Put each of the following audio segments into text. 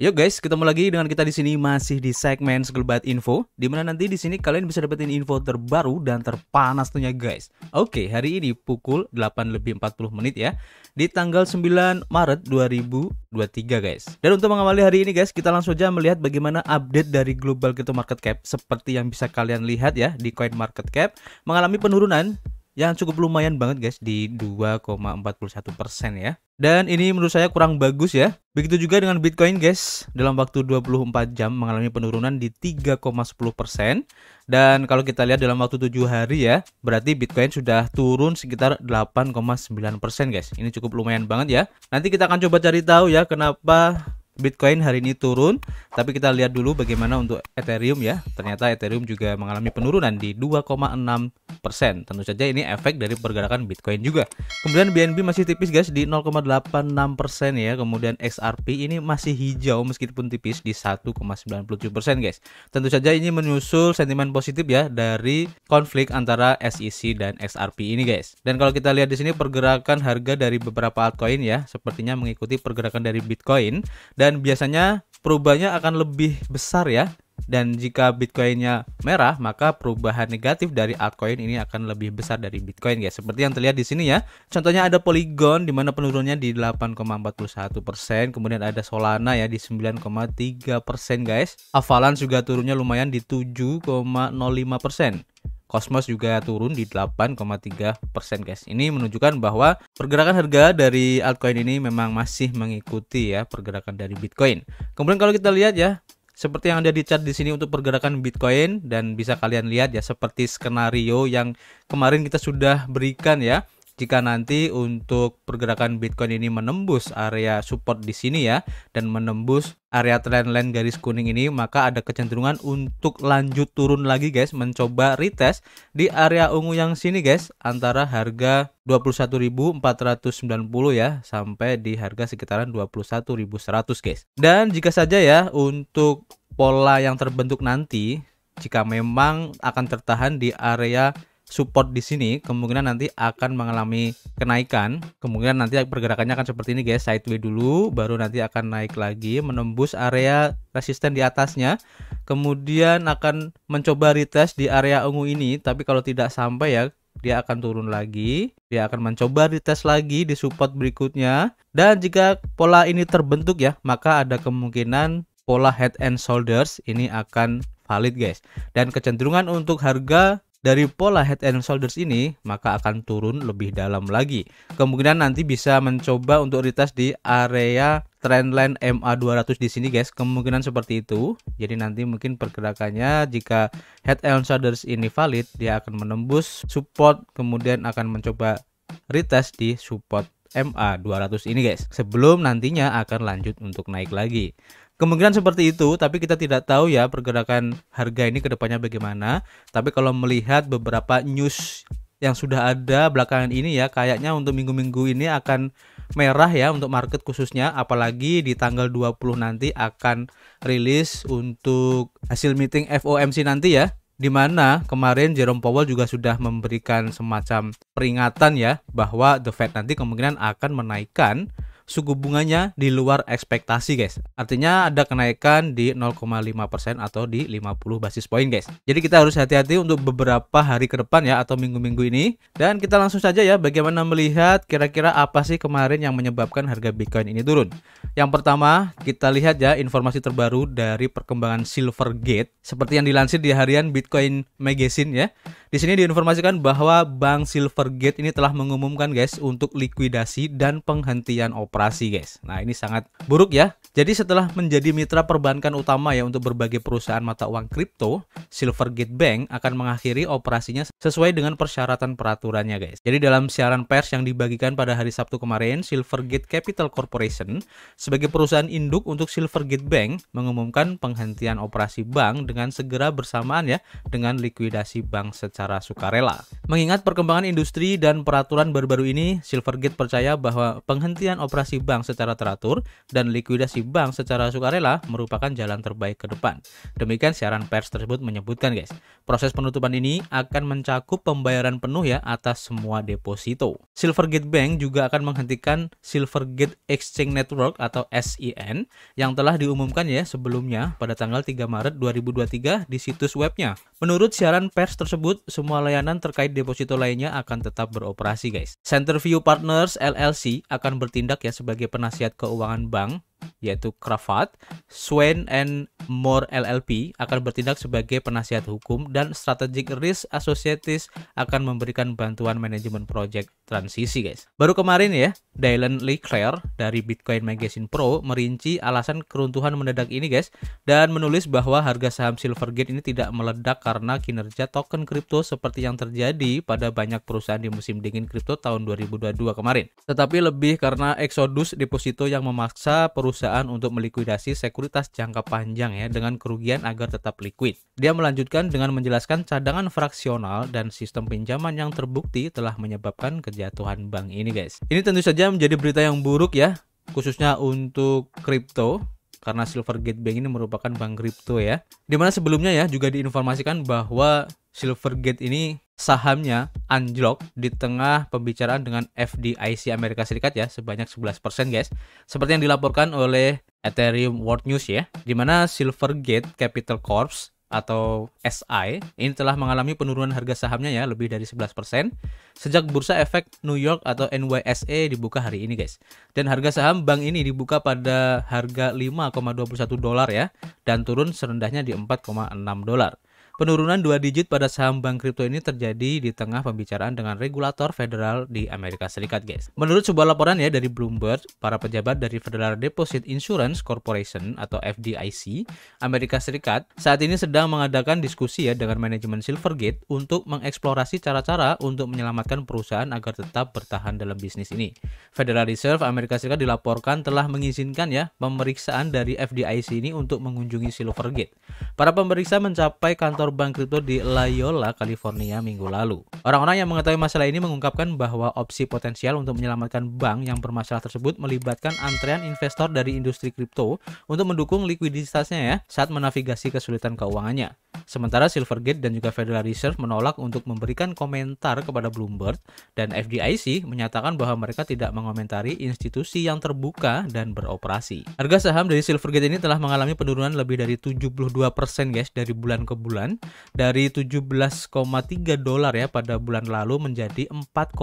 Yo guys, ketemu lagi dengan kita di sini masih di segmen Segelbat Info, di mana nanti di sini kalian bisa dapetin info terbaru dan terpanas tentunya guys. Oke, hari ini pukul 8 lebih 40 menit ya, di tanggal 9 Maret 2023 guys. Dan untuk mengawali hari ini guys, kita langsung aja melihat bagaimana update dari global crypto market cap seperti yang bisa kalian lihat ya di Coin Market Cap mengalami penurunan yang cukup lumayan banget guys di 2,41 persen ya. Dan ini menurut saya kurang bagus ya. Begitu juga dengan Bitcoin guys, dalam waktu 24 jam mengalami penurunan di 3,10 persen. Dan kalau kita lihat dalam waktu 7 hari ya, berarti Bitcoin sudah turun sekitar 8,9 persen guys. Ini cukup lumayan banget ya. Nanti kita akan coba cari tahu ya kenapa Bitcoin hari ini turun, tapi kita lihat dulu bagaimana untuk Ethereum ya. Ternyata Ethereum juga mengalami penurunan di 2,6 persen. Tentu saja ini efek dari pergerakan Bitcoin juga. Kemudian BNB masih tipis guys di 0,86 persen ya. Kemudian XRP ini masih hijau meskipun tipis di 1,97 persen guys. Tentu saja ini menyusul sentimen positif ya dari konflik antara SEC dan XRP ini guys. Dan kalau kita lihat di sini pergerakan harga dari beberapa altcoin ya, sepertinya mengikuti pergerakan dari Bitcoin dan biasanya perubahannya akan lebih besar ya dan jika Bitcoinnya merah maka perubahan negatif dari altcoin ini akan lebih besar dari Bitcoin ya seperti yang terlihat di sini ya contohnya ada Polygon di mana penurunannya di 8,41% persen. kemudian ada Solana ya di 9,3% persen, guys Avalanche juga turunnya lumayan di 7,05% persen. Cosmos juga turun di 8,3% persen, guys. Ini menunjukkan bahwa pergerakan harga dari altcoin ini memang masih mengikuti ya pergerakan dari Bitcoin. Kemudian kalau kita lihat ya seperti yang ada di chart di sini untuk pergerakan Bitcoin dan bisa kalian lihat ya seperti skenario yang kemarin kita sudah berikan ya jika nanti untuk pergerakan Bitcoin ini menembus area support di sini ya dan menembus area trendline garis kuning ini maka ada kecenderungan untuk lanjut turun lagi guys mencoba retest di area ungu yang sini guys antara harga 21.490 ya sampai di harga sekitaran 21.100 guys. Dan jika saja ya untuk pola yang terbentuk nanti jika memang akan tertahan di area support di sini kemungkinan nanti akan mengalami kenaikan kemungkinan nanti pergerakannya akan seperti ini guys sideways dulu baru nanti akan naik lagi menembus area resisten di atasnya kemudian akan mencoba retest di area ungu ini tapi kalau tidak sampai ya dia akan turun lagi dia akan mencoba retest lagi di support berikutnya dan jika pola ini terbentuk ya maka ada kemungkinan pola head and shoulders ini akan valid guys dan kecenderungan untuk harga dari pola head and shoulders ini, maka akan turun lebih dalam lagi. Kemungkinan nanti bisa mencoba untuk retest di area trendline MA200 di sini guys. Kemungkinan seperti itu. Jadi nanti mungkin pergerakannya jika head and shoulders ini valid, dia akan menembus support kemudian akan mencoba retest di support MA200 ini guys sebelum nantinya akan lanjut untuk naik lagi Kemungkinan seperti itu, tapi kita tidak tahu ya pergerakan harga ini kedepannya bagaimana. Tapi kalau melihat beberapa news yang sudah ada belakangan ini ya, kayaknya untuk minggu-minggu ini akan merah ya untuk market khususnya. Apalagi di tanggal 20 nanti akan rilis untuk hasil meeting FOMC nanti ya. Dimana kemarin Jerome Powell juga sudah memberikan semacam peringatan ya bahwa The Fed nanti kemungkinan akan menaikkan suku bunganya di luar ekspektasi guys. Artinya ada kenaikan di 0,5% atau di 50 basis point guys. Jadi kita harus hati-hati untuk beberapa hari ke depan ya atau minggu-minggu ini. Dan kita langsung saja ya bagaimana melihat kira-kira apa sih kemarin yang menyebabkan harga Bitcoin ini turun. Yang pertama, kita lihat ya informasi terbaru dari perkembangan Silvergate seperti yang dilansir di harian Bitcoin Magazine ya. Di sini diinformasikan bahwa Bank Silvergate ini telah mengumumkan guys untuk likuidasi dan penghentian operasi operasi guys. Nah ini sangat buruk ya jadi setelah menjadi mitra perbankan utama ya untuk berbagai perusahaan mata uang kripto, Silvergate Bank akan mengakhiri operasinya sesuai dengan persyaratan peraturannya guys. Jadi dalam siaran pers yang dibagikan pada hari Sabtu kemarin, Silvergate Capital Corporation sebagai perusahaan induk untuk Silvergate Bank mengumumkan penghentian operasi bank dengan segera bersamaan ya dengan likuidasi bank secara sukarela. Mengingat perkembangan industri dan peraturan baru-baru ini, Silvergate percaya bahwa penghentian operasi bank secara teratur dan likuidasi di bank secara sukarela merupakan jalan terbaik ke depan. Demikian siaran pers tersebut menyebutkan guys. Proses penutupan ini akan mencakup pembayaran penuh ya atas semua deposito. Silvergate Bank juga akan menghentikan Silvergate Exchange Network atau SEN yang telah diumumkan ya sebelumnya pada tanggal 3 Maret 2023 di situs webnya. Menurut siaran pers tersebut, semua layanan terkait deposito lainnya akan tetap beroperasi guys. Centerview Partners LLC akan bertindak ya sebagai penasihat keuangan bank yaitu Kravat, Swain, and Moore LLP akan bertindak sebagai penasihat hukum dan Strategic Risk Associates akan memberikan bantuan manajemen proyek transisi guys. Baru kemarin ya, Dylan Leclerc dari Bitcoin Magazine Pro merinci alasan keruntuhan mendadak ini guys dan menulis bahwa harga saham Silvergate ini tidak meledak karena kinerja token kripto seperti yang terjadi pada banyak perusahaan di musim dingin kripto tahun 2022 kemarin. Tetapi lebih karena eksodus deposito yang memaksa perusahaan perusahaan untuk melikuidasi sekuritas jangka panjang ya dengan kerugian agar tetap liquid. Dia melanjutkan dengan menjelaskan cadangan fraksional dan sistem pinjaman yang terbukti telah menyebabkan kejatuhan bank ini guys. Ini tentu saja menjadi berita yang buruk ya khususnya untuk kripto karena Silvergate Bank ini merupakan bank kripto ya. Dimana sebelumnya ya juga diinformasikan bahwa Silvergate ini sahamnya anjlok di tengah pembicaraan dengan FDIC Amerika Serikat ya sebanyak 11% guys. Seperti yang dilaporkan oleh Ethereum World News ya, di mana Silvergate Capital Corps atau SI ini telah mengalami penurunan harga sahamnya ya lebih dari 11% sejak bursa efek New York atau NYSE dibuka hari ini guys. Dan harga saham bank ini dibuka pada harga 5,21 dolar ya dan turun serendahnya di 4,6 dolar. Penurunan dua digit pada saham bank kripto ini terjadi di tengah pembicaraan dengan regulator federal di Amerika Serikat, guys. Menurut sebuah laporan ya dari Bloomberg, para pejabat dari Federal Deposit Insurance Corporation atau FDIC Amerika Serikat saat ini sedang mengadakan diskusi ya dengan manajemen Silvergate untuk mengeksplorasi cara-cara untuk menyelamatkan perusahaan agar tetap bertahan dalam bisnis ini. Federal Reserve Amerika Serikat dilaporkan telah mengizinkan ya pemeriksaan dari FDIC ini untuk mengunjungi Silvergate. Para pemeriksa mencapai kantor bank kripto di Loyola, California minggu lalu. Orang-orang yang mengetahui masalah ini mengungkapkan bahwa opsi potensial untuk menyelamatkan bank yang bermasalah tersebut melibatkan antrean investor dari industri kripto untuk mendukung likuiditasnya ya saat menavigasi kesulitan keuangannya. Sementara Silvergate dan juga Federal Reserve menolak untuk memberikan komentar kepada Bloomberg dan FDIC menyatakan bahwa mereka tidak mengomentari institusi yang terbuka dan beroperasi. Harga saham dari Silvergate ini telah mengalami penurunan lebih dari 72% guys dari bulan ke bulan dari 17,3 dolar ya pada bulan lalu menjadi 4,8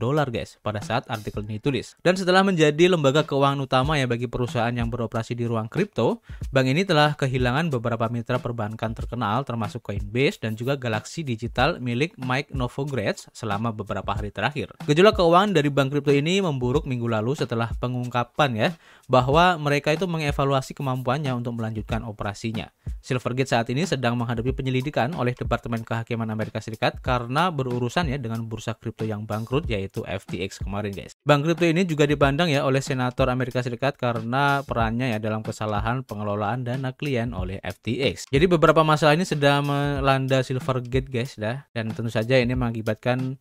dolar guys pada saat artikel ini tulis Dan setelah menjadi lembaga keuangan utama ya bagi perusahaan yang beroperasi di ruang kripto, bank ini telah kehilangan beberapa mitra perbankan terkenal termasuk Coinbase dan juga Galaxy Digital milik Mike Novogratz selama beberapa hari terakhir. Gejolak keuangan dari bank kripto ini memburuk minggu lalu setelah pengungkapan ya bahwa mereka itu mengevaluasi kemampuannya untuk melanjutkan operasinya. Silvergate saat ini sedang sedang menghadapi penyelidikan oleh Departemen Kehakiman Amerika Serikat karena berurusan ya dengan bursa kripto yang bangkrut yaitu FTX kemarin guys. Bank kripto ini juga dipandang ya oleh senator Amerika Serikat karena perannya ya dalam kesalahan pengelolaan dana klien oleh FTX. Jadi beberapa masalah ini sedang melanda Silvergate guys dah dan tentu saja ini mengakibatkan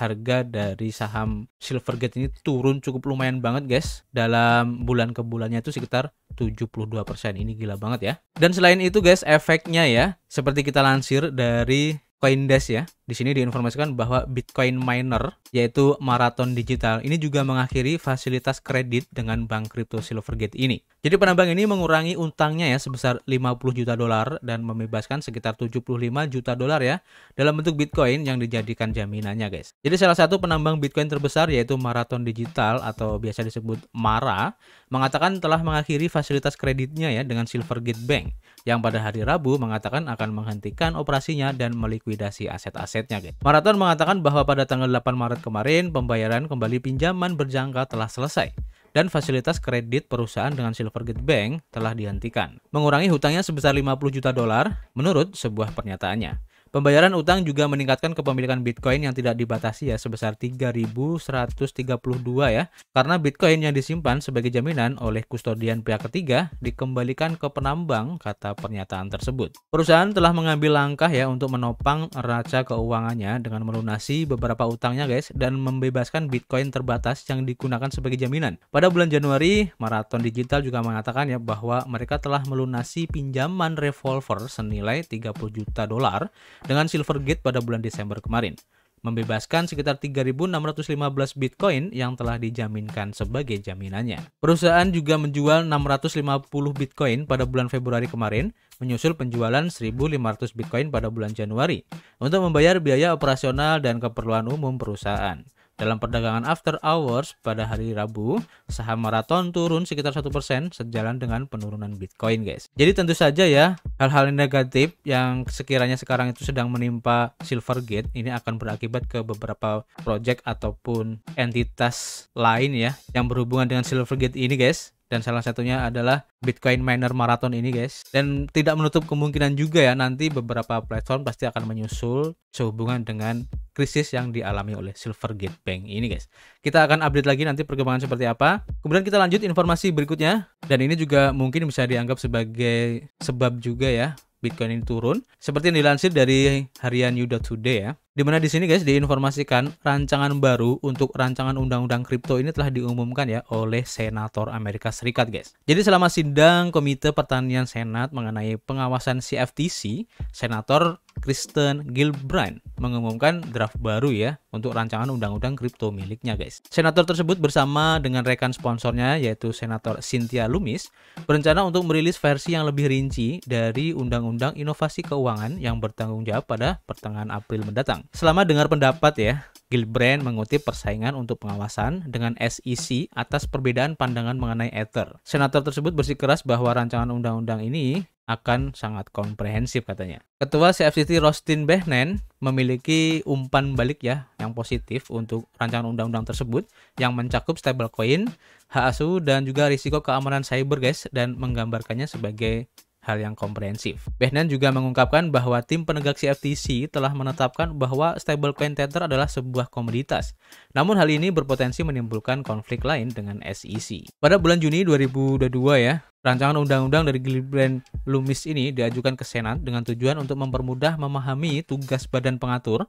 harga dari saham Silvergate ini turun cukup lumayan banget guys dalam bulan ke bulannya itu sekitar 72% ini gila banget ya dan selain itu guys efeknya ya seperti kita lansir dari Coindesk ya. Di sini diinformasikan bahwa Bitcoin Miner yaitu Marathon digital ini juga mengakhiri fasilitas kredit dengan bank kripto Silvergate ini. Jadi penambang ini mengurangi utangnya ya sebesar 50 juta dolar dan membebaskan sekitar 75 juta dolar ya dalam bentuk Bitcoin yang dijadikan jaminannya guys. Jadi salah satu penambang Bitcoin terbesar yaitu Marathon Digital atau biasa disebut MARA mengatakan telah mengakhiri fasilitas kreditnya ya dengan Silvergate Bank yang pada hari Rabu mengatakan akan menghentikan operasinya dan melikuidasi aset-asetnya. Marathon mengatakan bahwa pada tanggal 8 Maret kemarin pembayaran kembali pinjaman berjangka telah selesai dan fasilitas kredit perusahaan dengan Silvergate Bank telah dihentikan, mengurangi hutangnya sebesar 50 juta dolar menurut sebuah pernyataannya. Pembayaran utang juga meningkatkan kepemilikan Bitcoin yang tidak dibatasi ya sebesar 3.132 ya. Karena Bitcoin yang disimpan sebagai jaminan oleh kustodian pihak ketiga dikembalikan ke penambang kata pernyataan tersebut. Perusahaan telah mengambil langkah ya untuk menopang raca keuangannya dengan melunasi beberapa utangnya guys dan membebaskan Bitcoin terbatas yang digunakan sebagai jaminan. Pada bulan Januari, Marathon Digital juga mengatakan ya bahwa mereka telah melunasi pinjaman revolver senilai 30 juta dolar dengan Silvergate pada bulan Desember kemarin, membebaskan sekitar 3.615 Bitcoin yang telah dijaminkan sebagai jaminannya. Perusahaan juga menjual 650 Bitcoin pada bulan Februari kemarin, menyusul penjualan 1.500 Bitcoin pada bulan Januari, untuk membayar biaya operasional dan keperluan umum perusahaan. Dalam perdagangan after hours pada hari Rabu, saham Marathon turun sekitar satu persen sejalan dengan penurunan Bitcoin guys. Jadi tentu saja ya, hal-hal negatif yang sekiranya sekarang itu sedang menimpa Silvergate ini akan berakibat ke beberapa project ataupun entitas lain ya yang berhubungan dengan Silvergate ini guys dan salah satunya adalah Bitcoin Miner Marathon ini guys dan tidak menutup kemungkinan juga ya nanti beberapa platform pasti akan menyusul sehubungan dengan krisis yang dialami oleh Silvergate Bank ini guys kita akan update lagi nanti perkembangan seperti apa kemudian kita lanjut informasi berikutnya dan ini juga mungkin bisa dianggap sebagai sebab juga ya Bitcoin ini turun. Seperti yang dilansir dari harian You Today ya. Dimana di sini guys diinformasikan rancangan baru untuk rancangan undang-undang kripto ini telah diumumkan ya oleh Senator Amerika Serikat guys. Jadi selama sidang Komite Pertanian Senat mengenai pengawasan CFTC, Senator Kristen Gilbrand mengumumkan draft baru ya untuk rancangan undang-undang kripto miliknya guys. Senator tersebut bersama dengan rekan sponsornya yaitu Senator Cynthia Lumis berencana untuk merilis versi yang lebih rinci dari Undang-Undang Inovasi Keuangan yang bertanggung jawab pada pertengahan April mendatang. Selama dengar pendapat ya, Gilbrand mengutip persaingan untuk pengawasan dengan SEC atas perbedaan pandangan mengenai Ether. Senator tersebut bersikeras bahwa rancangan undang-undang ini akan sangat komprehensif katanya. Ketua CFCT Rostin Behnen memiliki umpan balik ya yang positif untuk rancangan undang-undang tersebut yang mencakup stablecoin, hak asuh dan juga risiko keamanan cyber guys dan menggambarkannya sebagai hal yang komprehensif. Behnen juga mengungkapkan bahwa tim penegak CFTC telah menetapkan bahwa stablecoin tether adalah sebuah komoditas. Namun hal ini berpotensi menimbulkan konflik lain dengan SEC. Pada bulan Juni 2022 ya, Rancangan undang-undang dari Gillibrand Lumis ini diajukan ke Senat dengan tujuan untuk mempermudah memahami tugas badan pengatur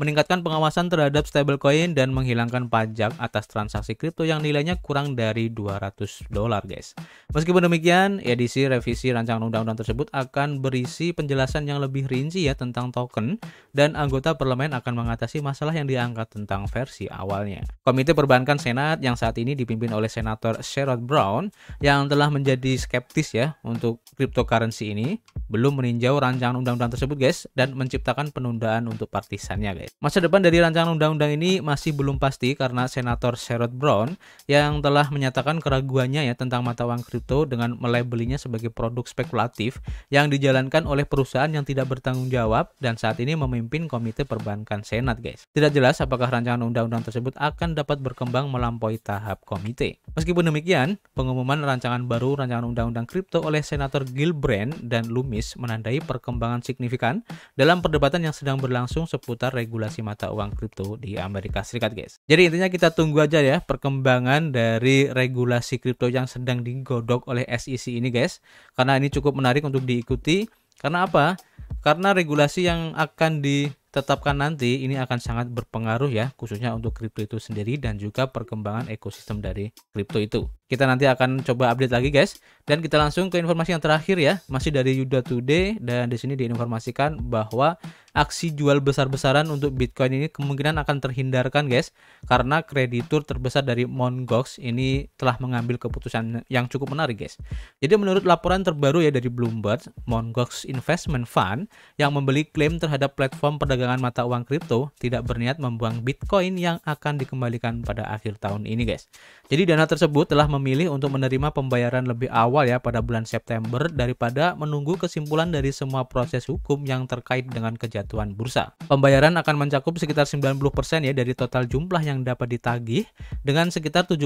meningkatkan pengawasan terhadap stablecoin dan menghilangkan pajak atas transaksi kripto yang nilainya kurang dari 200 dolar guys. Meskipun demikian, edisi revisi rancangan undang-undang tersebut akan berisi penjelasan yang lebih rinci ya tentang token dan anggota parlemen akan mengatasi masalah yang diangkat tentang versi awalnya. Komite Perbankan Senat yang saat ini dipimpin oleh Senator Sherrod Brown yang telah menjadi skeptis ya untuk cryptocurrency ini belum meninjau rancangan undang-undang tersebut guys dan menciptakan penundaan untuk partisannya guys. Masa depan dari rancangan undang-undang ini masih belum pasti karena Senator Sherrod Brown yang telah menyatakan keraguannya ya tentang mata uang kripto dengan melabelinya sebagai produk spekulatif yang dijalankan oleh perusahaan yang tidak bertanggung jawab dan saat ini memimpin Komite Perbankan Senat guys. Tidak jelas apakah rancangan undang-undang tersebut akan dapat berkembang melampaui tahap komite. Meskipun demikian, pengumuman rancangan baru rancangan undang-undang kripto oleh Senator Gilbrand dan Lumi optimis menandai perkembangan signifikan dalam perdebatan yang sedang berlangsung seputar regulasi mata uang kripto di Amerika Serikat, guys. Jadi intinya kita tunggu aja ya perkembangan dari regulasi kripto yang sedang digodok oleh SEC ini, guys. Karena ini cukup menarik untuk diikuti. Karena apa? Karena regulasi yang akan di tetapkan nanti ini akan sangat berpengaruh ya khususnya untuk kripto itu sendiri dan juga perkembangan ekosistem dari kripto itu. Kita nanti akan coba update lagi guys. Dan kita langsung ke informasi yang terakhir ya, masih dari Yuda Today dan di sini diinformasikan bahwa aksi jual besar-besaran untuk Bitcoin ini kemungkinan akan terhindarkan guys karena kreditur terbesar dari Mongox ini telah mengambil keputusan yang cukup menarik guys. Jadi menurut laporan terbaru ya dari Bloomberg, Mongox Investment Fund yang membeli klaim terhadap platform perdagangan mata uang kripto tidak berniat membuang Bitcoin yang akan dikembalikan pada akhir tahun ini guys. Jadi dana tersebut telah memilih untuk menerima pembayaran lebih awal ya pada bulan September daripada menunggu kesimpulan dari semua proses hukum yang terkait dengan kejatuhan bursa. Pembayaran akan mencakup sekitar 90% ya dari total jumlah yang dapat ditagih dengan sekitar 70%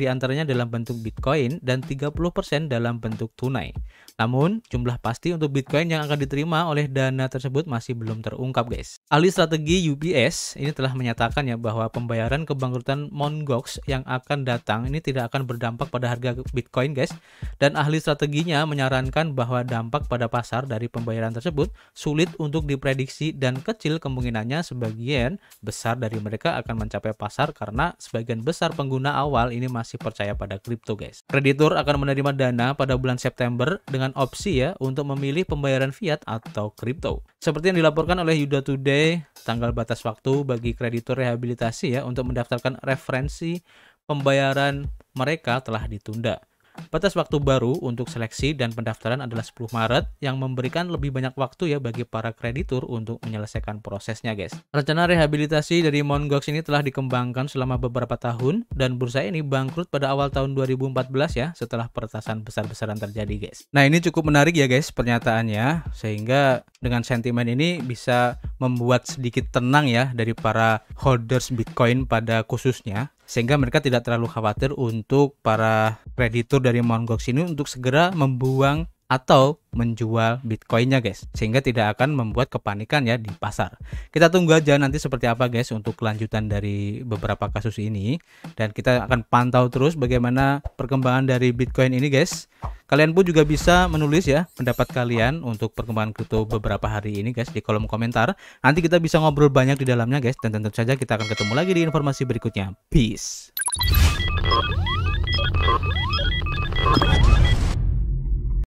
diantaranya dalam bentuk Bitcoin dan 30% dalam bentuk tunai. Namun, jumlah pasti untuk Bitcoin yang akan diterima oleh dana tersebut masih belum terungkap, guys. Ahli strategi UBS ini telah menyatakan ya bahwa pembayaran kebangkrutan Mongox yang akan datang ini tidak akan berdampak pada harga Bitcoin, guys. Dan ahli strateginya menyarankan bahwa dampak pada pasar dari pembayaran tersebut sulit untuk diprediksi dan kecil kemungkinannya sebagian besar dari mereka akan mencapai pasar karena sebagian besar pengguna awal ini masih percaya pada kripto, guys. Kreditur akan menerima dana pada bulan September dengan dengan opsi ya untuk memilih pembayaran fiat atau kripto. Seperti yang dilaporkan oleh Yuda Today, tanggal batas waktu bagi kreditur rehabilitasi ya untuk mendaftarkan referensi pembayaran mereka telah ditunda. Batas waktu baru untuk seleksi dan pendaftaran adalah 10 Maret yang memberikan lebih banyak waktu ya bagi para kreditur untuk menyelesaikan prosesnya guys. Rencana rehabilitasi dari Mongox ini telah dikembangkan selama beberapa tahun dan bursa ini bangkrut pada awal tahun 2014 ya setelah peretasan besar-besaran terjadi guys. Nah ini cukup menarik ya guys pernyataannya sehingga dengan sentimen ini bisa membuat sedikit tenang ya dari para holders Bitcoin pada khususnya sehingga mereka tidak terlalu khawatir untuk para kreditur dari Mt. Gox ini untuk segera membuang atau menjual Bitcoinnya guys sehingga tidak akan membuat kepanikan ya di pasar kita tunggu aja nanti seperti apa guys untuk kelanjutan dari beberapa kasus ini dan kita akan pantau terus bagaimana perkembangan dari Bitcoin ini guys kalian pun juga bisa menulis ya pendapat kalian untuk perkembangan kripto beberapa hari ini guys di kolom komentar nanti kita bisa ngobrol banyak di dalamnya guys dan tentu saja kita akan ketemu lagi di informasi berikutnya peace